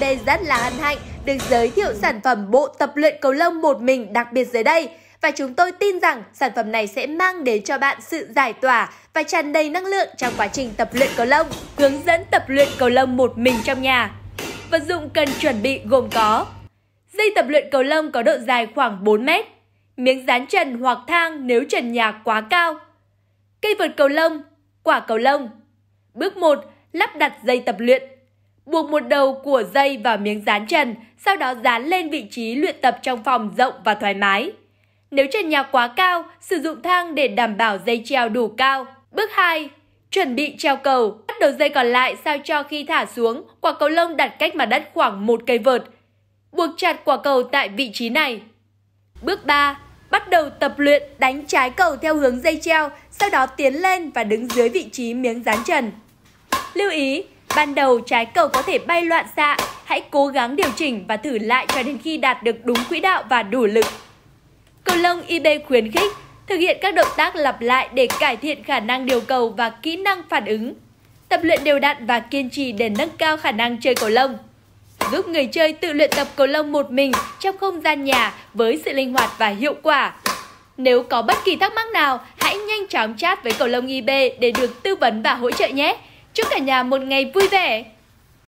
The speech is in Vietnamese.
VTV rất là hân hạnh được giới thiệu sản phẩm bộ tập luyện cầu lông một mình đặc biệt dưới đây. Và chúng tôi tin rằng sản phẩm này sẽ mang đến cho bạn sự giải tỏa và tràn đầy năng lượng trong quá trình tập luyện cầu lông. Hướng dẫn tập luyện cầu lông một mình trong nhà. Vật dụng cần chuẩn bị gồm có Dây tập luyện cầu lông có độ dài khoảng 4 mét, miếng dán trần hoặc thang nếu trần nhà quá cao, cây vợt cầu lông, quả cầu lông. Bước 1. Lắp đặt dây tập luyện buộc một đầu của dây vào miếng dán trần, sau đó dán lên vị trí luyện tập trong phòng rộng và thoải mái. Nếu trần nhà quá cao, sử dụng thang để đảm bảo dây treo đủ cao. Bước 2. Chuẩn bị treo cầu. Cắt đầu dây còn lại sao cho khi thả xuống, quả cầu lông đặt cách mặt đất khoảng một cây vợt. Buộc chặt quả cầu tại vị trí này. Bước 3. Bắt đầu tập luyện đánh trái cầu theo hướng dây treo, sau đó tiến lên và đứng dưới vị trí miếng dán trần. Lưu ý, Ban đầu trái cầu có thể bay loạn xạ, hãy cố gắng điều chỉnh và thử lại cho đến khi đạt được đúng quỹ đạo và đủ lực. Cầu lông IB khuyến khích thực hiện các động tác lặp lại để cải thiện khả năng điều cầu và kỹ năng phản ứng. Tập luyện đều đặn và kiên trì để nâng cao khả năng chơi cầu lông. Giúp người chơi tự luyện tập cầu lông một mình trong không gian nhà với sự linh hoạt và hiệu quả. Nếu có bất kỳ thắc mắc nào, hãy nhanh chóng chat với cầu lông IB để được tư vấn và hỗ trợ nhé. Chúc cả nhà một ngày vui vẻ!